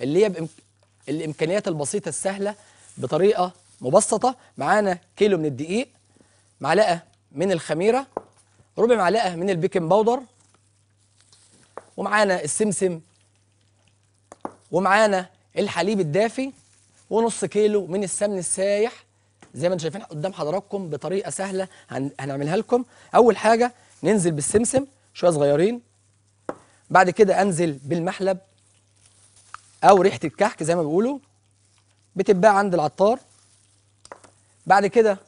اللي هي الامكانيات البسيطه السهله بطريقه مبسطه معانا كيلو من الدقيق معلقه من الخميره ربع معلقه من البيكنج باودر ومعانا السمسم ومعانا الحليب الدافي ونص كيلو من السمن السايح زي ما انتم شايفين قدام حضراتكم بطريقه سهله هن... هنعملها لكم اول حاجه ننزل بالسمسم شويه صغيرين بعد كده انزل بالمحلب او ريحه الكحك زي ما بيقولوا بتتباع عند العطار بعد كده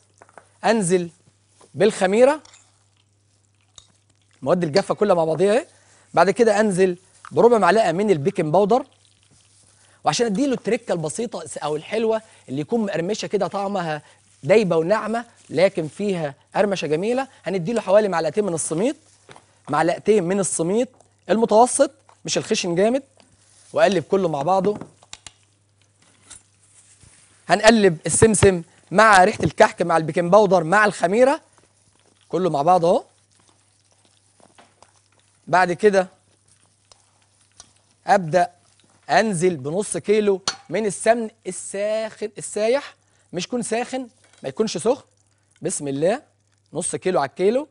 انزل بالخميره المواد الجافه كلها مع بعضيها اهي بعد كده انزل بربع معلقه من البيكنج باودر وعشان اديله التركه البسيطه او الحلوه اللي يكون مقرمشه كده طعمها دايبه وناعمه لكن فيها قرمشه جميله هنديله حوالي معلقتين من الصميط معلقتين من الصميط المتوسط مش الخشن جامد واقلب كله مع بعضه هنقلب السمسم مع ريحه الكحك مع البيكنج باودر مع الخميره كله مع بعض اهو بعد كده ابدا انزل بنص كيلو من السمن الساخن السايح مش يكون ساخن ما يكونش سخن بسم الله نص كيلو على الكيلو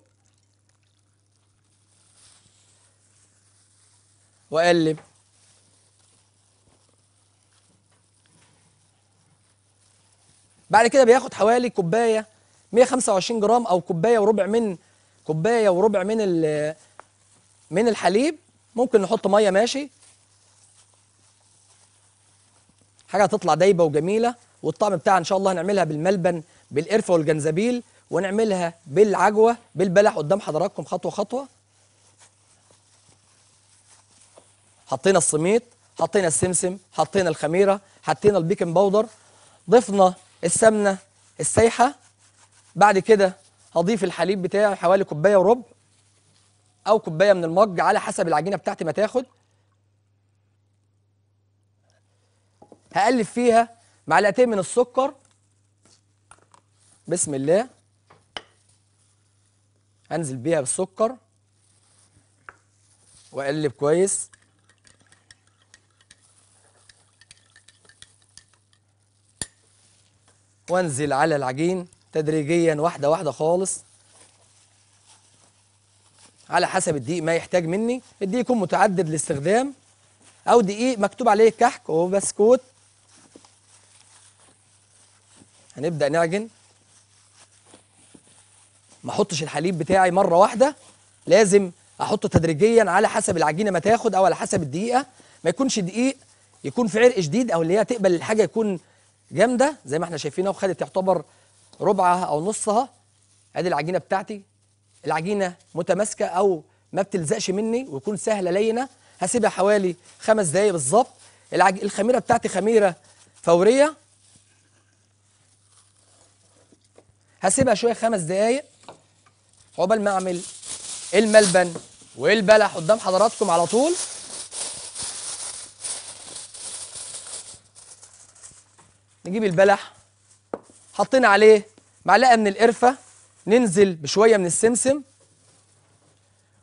واقلب بعد كده بياخد حوالي كوبايه 125 جرام او كوبايه وربع من كوبايه وربع من من الحليب ممكن نحط ميه ماشي حاجه هتطلع دايبه وجميله والطعم بتاعها ان شاء الله هنعملها بالملبن بالقرفه والجنزبيل ونعملها بالعجوه بالبلح قدام حضراتكم خطوه خطوه حطينا السميط حطينا السمسم حطينا الخميره حطينا البيكنج باودر ضفنا السمنه السايحه بعد كده هضيف الحليب بتاعي حوالي كوبايه وربع او كوبايه من المج على حسب العجينه بتاعتي ما تاخد هقلب فيها معلقتين من السكر بسم الله انزل بيها بالسكر واقلب كويس وانزل على العجين تدريجيا واحده واحده خالص على حسب الدقيق ما يحتاج مني الدقيق يكون متعدد الاستخدام او دقيق مكتوب عليه كحك وبسكوت هنبدا نعجن ما احطش الحليب بتاعي مره واحده لازم احطه تدريجيا على حسب العجينه ما تاخد او على حسب الدقيقه ما يكونش دقيق يكون في عرق شديد او اللي هي تقبل الحاجه يكون جامده زي ما احنا شايفينها وخدت يعتبر ربعها او نصها ادي العجينه بتاعتي العجينه متماسكه او ما بتلزقش مني ويكون سهله لينه هسيبها حوالي خمس دقايق بالظبط العج... الخميره بتاعتي خميره فوريه هسيبها شويه خمس دقايق عقبال ما اعمل الملبن والبلح قدام حضراتكم على طول نجيب البلح حطينا عليه معلقه من القرفه ننزل بشويه من السمسم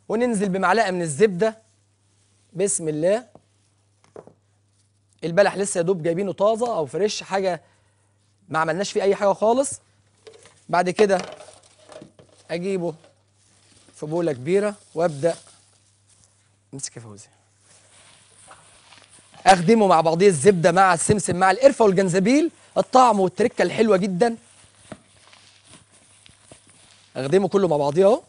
وننزل بمعلقه من الزبده بسم الله البلح لسه يا دوب جايبينه طازه او فريش حاجه ما عملناش فيه اي حاجه خالص بعد كده اجيبه في بوله كبيره وابدا امسك يا فوزي اخدمه مع بعضيه الزبده مع السمسم مع القرفه والجنزبيل الطعم والتركه الحلوه جدا اخدمه كله مع بعضيه اهو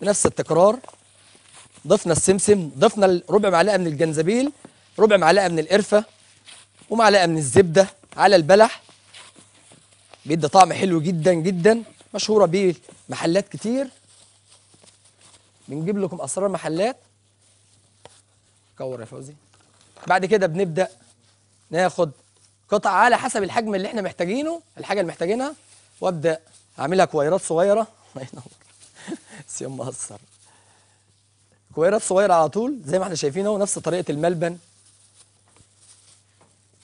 بنفس التكرار ضفنا السمسم ضفنا ربع معلقه من الجنزبيل ربع معلقه من القرفه ومعلقه من الزبده على البلح بيدي طعم حلو جدا جدا مشهوره بمحلات كتير بنجيب لكم اسرار محلات كور يا فوزي بعد كده بنبدا ناخد قطعه على حسب الحجم اللي احنا محتاجينه الحاجه اللي محتاجينها وابدا اعملها كويرات صغيره الله ينور سيام مقصر كويرات صغيره على طول زي ما احنا شايفين اهو نفس طريقه الملبن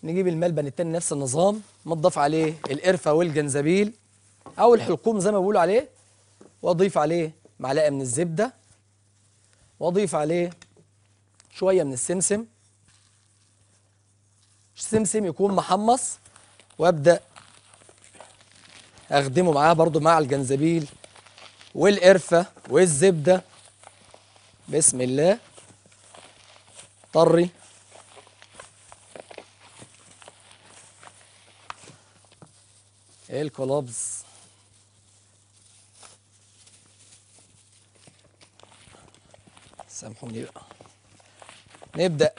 نجيب الملبن التاني نفس النظام متضاف عليه القرفه والجنزبيل أو الحلقوم زي ما بيقولوا عليه وأضيف عليه معلقة من الزبدة وأضيف عليه شوية من السمسم السمسم يكون محمص وأبدأ أخدمه معاه برضو مع الجنزبيل والقرفة والزبدة بسم الله طري إيه الكولابس سامحوني بقى نبدأ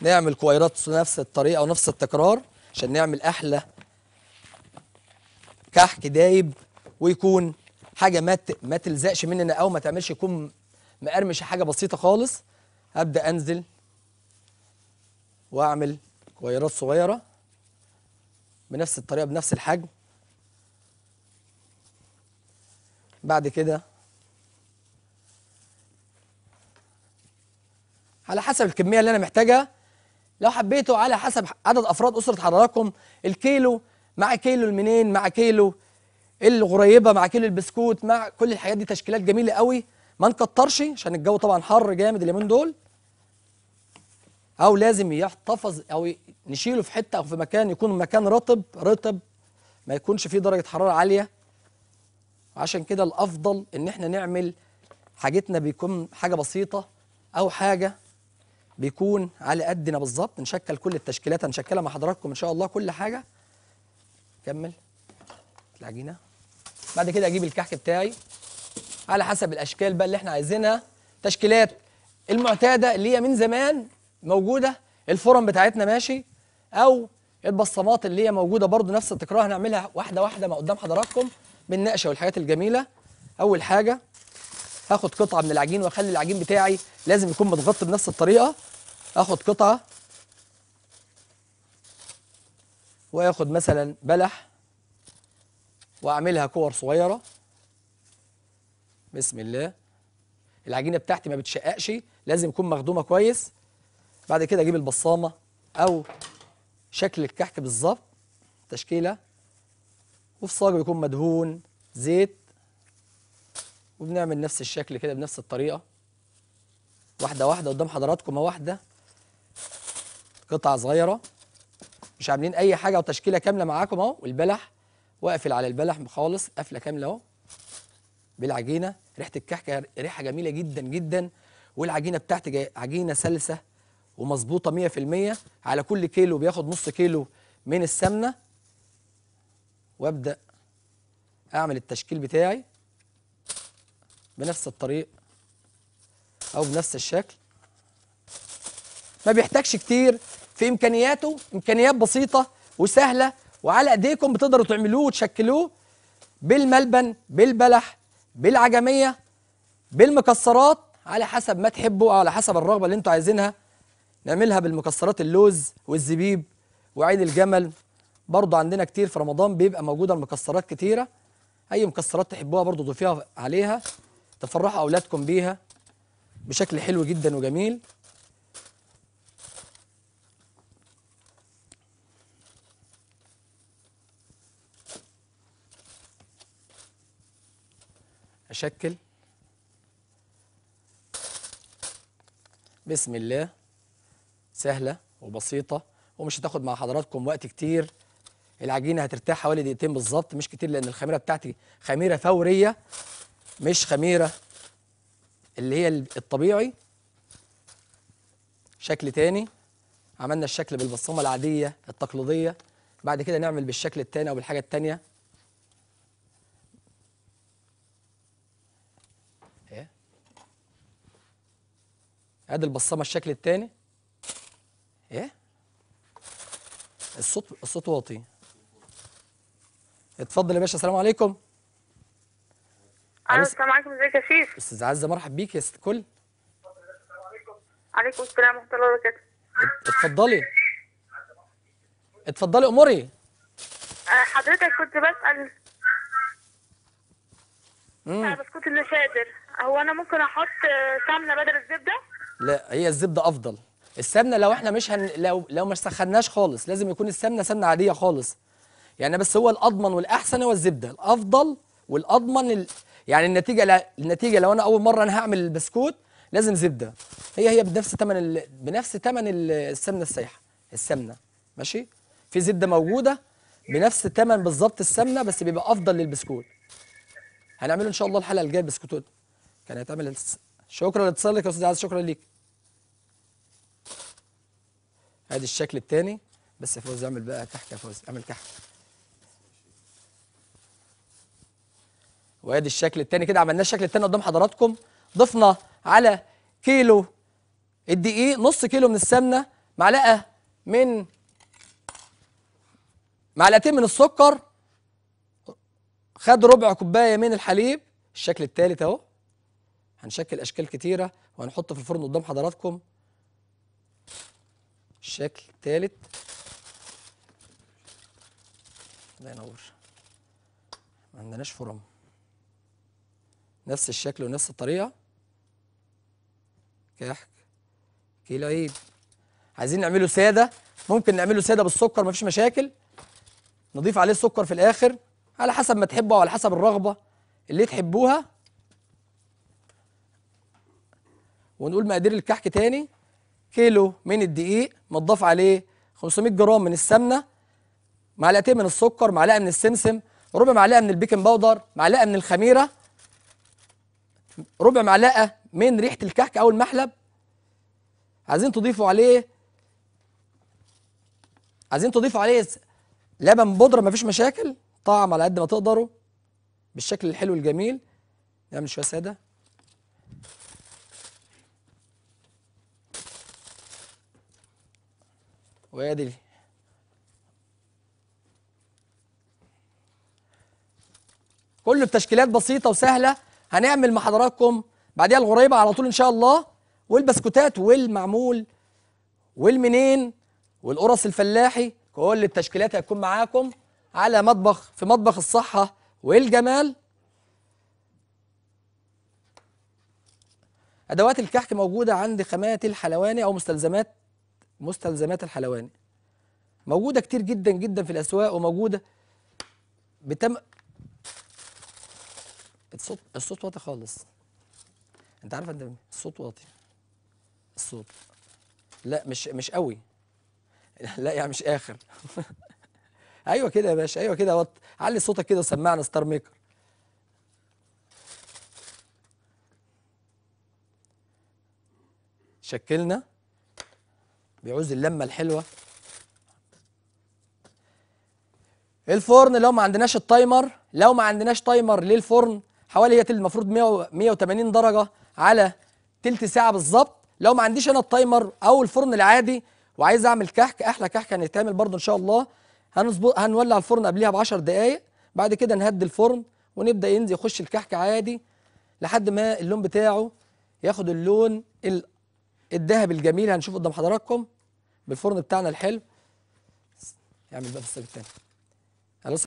نعمل كويرات نفس الطريقة ونفس التكرار عشان نعمل أحلى كحك دايب ويكون حاجة ما ما تلزقش مننا أو ما تعملش يكون مقرمش حاجة بسيطة خالص أبدأ أنزل وأعمل كويرات صغيرة بنفس الطريقة بنفس الحجم بعد كده على حسب الكميه اللي انا محتاجها لو حبيتوا على حسب عدد افراد اسره حضراتكم الكيلو مع كيلو المنين مع كيلو الغريبه مع كيلو البسكوت مع كل الحاجات دي تشكيلات جميله قوي ما نكترش عشان الجو طبعا حر جامد اليومين دول او لازم يحتفظ او نشيله في حته او في مكان يكون مكان رطب رطب ما يكونش فيه درجه حراره عاليه عشان كده الافضل ان احنا نعمل حاجتنا بيكون حاجه بسيطه او حاجه بيكون على قدنا بالظبط نشكل كل التشكيلات هنشكلها مع حضراتكم ان شاء الله كل حاجه كمل العجينه بعد كده اجيب الكحك بتاعي على حسب الاشكال بقى اللي احنا عايزينها تشكيلات المعتاده اللي هي من زمان موجوده الفرن بتاعتنا ماشي او البصمات اللي هي موجوده برضو نفس التكرار هنعملها واحده واحده ما قدام حضراتكم بالنقشه والحاجات الجميله اول حاجه هاخد قطعه من العجين واخلي العجين بتاعي لازم يكون متغطي بنفس الطريقه هاخد قطعه واخد مثلا بلح واعملها كور صغيره بسم الله العجينه بتاعتي ما بتشققش لازم يكون مخدومه كويس بعد كده اجيب البصامه او شكل الكحك بالظبط تشكيله وفي صاج بيكون مدهون زيت وبنعمل نفس الشكل كده بنفس الطريقة واحدة واحدة قدام حضراتكم واحدة قطعة صغيرة مش عاملين أي حاجة وتشكيلة كاملة معاكم أهو والبلح واقفل على البلح خالص قفلة كاملة أهو بالعجينة ريحة الكحكة ريحة جميلة جدا جدا والعجينة بتاعتي عجينة سلسة ومظبوطة 100% على كل كيلو بياخد نص كيلو من السمنة وابدأ اعمل التشكيل بتاعي بنفس الطريق او بنفس الشكل ما بيحتاجش كتير في امكانياته امكانيات بسيطه وسهله وعلى ايديكم بتقدروا تعملوه وتشكلوه بالملبن بالبلح بالعجميه بالمكسرات على حسب ما تحبوا او على حسب الرغبه اللي انتوا عايزينها نعملها بالمكسرات اللوز والزبيب وعين الجمل برضو عندنا كتير في رمضان بيبقى موجوده المكسرات كتيره اي مكسرات تحبوها برضو ضيفيها عليها تفرحوا أولادكم بيها بشكل حلو جدا وجميل أشكل بسم الله سهلة وبسيطة ومش هتاخد مع حضراتكم وقت كتير العجينة هترتاح حوالي دقيقتين بالظبط مش كتير لأن الخميرة بتاعتي خميرة فورية مش خميره اللي هي الطبيعي شكل تاني عملنا الشكل بالبصمه العاديه التقليديه بعد كده نعمل بالشكل التاني او بالحاجه التانيه ايه ادي البصمه الشكل التاني ايه الصوت الصوت واطي اتفضل يا باشا السلام عليكم انا عليكم ازيك يا شيخ استاذ عزه مرحب بيك يا ست كل عليكم السلام ورحمه الله وبركاته اتفضلي اتفضلي اموري آه، حضرتك كنت بسال امم بسكوت اللي صادر هو انا ممكن احط آه، سمنه بدل الزبده لا هي الزبده افضل السمنه لو احنا مش هن... لو لو ما سخناش خالص لازم يكون السمنه سمنه عاديه خالص يعني بس هو الاضمن والاحسن هو الزبده الافضل والاضمن يعني النتيجه لا النتيجه لو انا اول مره انا هعمل البسكوت لازم زبده هي هي بنفس ثمن ال... بنفس ثمن السمنه السايحه السمنه ماشي في زبده موجوده بنفس ثمن بالظبط السمنه بس بيبقى افضل للبسكوت هنعمله ان شاء الله الحلقه الجايه البسكوت كان هيتعمل شكرا لاتصالك لك يا استاذ عز شكرا ليك ادي الشكل الثاني بس يا فوز اعمل بقى كحكه يا فوز اعمل كحكه وادي الشكل الثاني كده عملنا الشكل الثاني قدام حضراتكم ضفنا على كيلو الدقيق نص كيلو من السمنه معلقه من معلقتين من السكر خد ربع كوبايه من الحليب الشكل الثالث اهو هنشكل اشكال كتيره وهنحطه في الفرن قدام حضراتكم الشكل الثالث الله ينور ما عندناش فرن نفس الشكل ونفس الطريقة كحك كيلو عيد عايزين نعمله سادة ممكن نعمله سادة بالسكر مفيش مشاكل نضيف عليه السكر في الآخر على حسب ما تحبه وعلى حسب الرغبة اللي تحبوها ونقول مقادير الكحك تاني كيلو من الدقيق متضاف عليه 500 جرام من السمنة معلقتين من السكر معلقة من السمسم ربع معلقة من البيكنج باودر معلقة من الخميرة ربع معلقه من ريحه الكحك او المحلب عايزين تضيفوا عليه عايزين تضيفوا عليه لبن بودره مفيش مشاكل طعم على قد ما تقدروا بالشكل الحلو الجميل نعمل شويه ساده وادي كله بتشكيلات بسيطه وسهله هنعمل مع حضراتكم بعديها الغريبه على طول ان شاء الله والبسكوتات والمعمول والمنين والقرص الفلاحي كل التشكيلات هتكون معاكم على مطبخ في مطبخ الصحه والجمال ادوات الكحك موجوده عند خامات الحلواني او مستلزمات مستلزمات الحلواني موجوده كتير جدا جدا في الاسواق وموجوده بتم الصوت الصوت واطي خالص انت عارف انت الصوت واطي الصوت لا مش مش قوي لا يعني مش اخر ايوه كده يا باشا ايوه كده وط علي صوتك كده وسمعنا ستار ميكر شكلنا بيعوز اللمه الحلوه الفرن لو ما عندناش التايمر لو ما عندناش تايمر للفرن حوالي هي المفروض 180 درجه على تلت ساعه بالظبط لو ما عنديش انا التايمر او الفرن العادي وعايز اعمل كحك احلى كحك هنتعمل برضو ان شاء الله هنظبط هنولع الفرن قبلها ب 10 دقائق بعد كده نهدي الفرن ونبدا ينزل يخش الكحك عادي لحد ما اللون بتاعه ياخد اللون الذهبي الجميل هنشوفه قدام حضراتكم بالفرن بتاعنا الحلو اعمل بقى في السلك الثاني